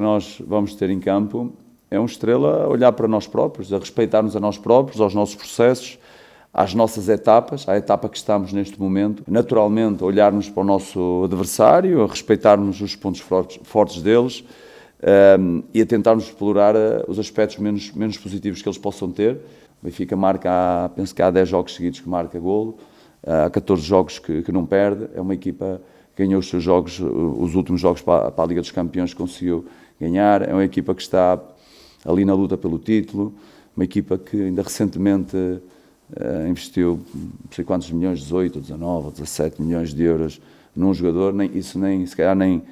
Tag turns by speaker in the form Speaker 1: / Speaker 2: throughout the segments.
Speaker 1: que nós vamos ter em campo é um estrela a olhar para nós próprios, a respeitar-nos a nós próprios, aos nossos processos, às nossas etapas, à etapa que estamos neste momento. Naturalmente, a olharmos para o nosso adversário, a respeitarmos os pontos fortes deles um, ehm, e a tentarmos explorar eh, os aspectos menos, menos positivos que eles possam ter. O Benfica marca, há, penso que há 10 jogos seguidos que marca golo, eh, há 14 jogos que, que não perde, é uma equipa ganhou os seus jogos, eh, os últimos jogos para a Liga dos Campeões, conseguiu ganhar. É uma equipa que está ali na luta pelo título, uma equipa que ainda recentemente uh, investiu não sei quantos milhões, 18, 19, 17 milhões de euros num jogador. Nem, isso nem, se calhar, nem,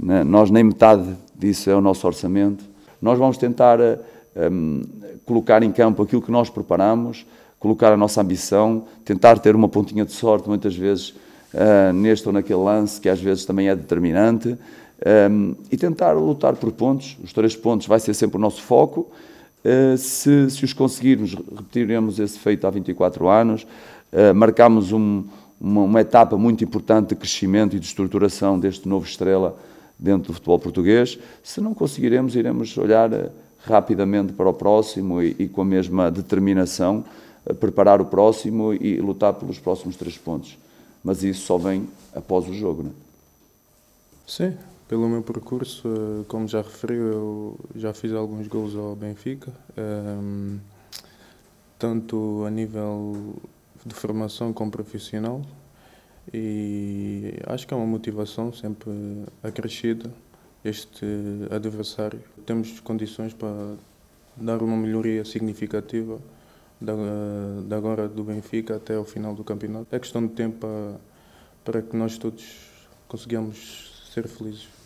Speaker 1: na, nós nem metade disso é o nosso orçamento. Nós vamos tentar uh, eh, um, eh, colocar em campo aquilo que nós preparamos, colocar a nossa ambição, tentar ter uma pontinha de sorte muitas vezes uh, neste ou naquele lance, que às vezes também é determinante, um, e tentar lutar por pontos, os três pontos vai ser sempre o nosso foco. Uh, se, se, os conseguirmos, repetiremos esse feito há 24 anos. Uh, marcamos um, uma, uma, etapa muito importante de crescimento e de estruturação deste novo estrela dentro do futebol português. Se não conseguiremos, iremos olhar ah, rapidamente para o próximo e, e com a mesma determinação preparar o próximo e lutar pelos próximos três pontos. Mas isso só vem após o jogo, não é?
Speaker 2: Sim, pelo meu percurso, eh, como já referiu, eu já fiz alguns gols ao Benfica, um, ehm, tanto a nível de formação como profissional, e acho que é uma motivação sempre acrescida este adversário. Temos condições para dar uma melhoria significativa da, da agora do Benfica até ao final do campeonato. É questão de tempo para, para que nós todos consigamos ser felizes.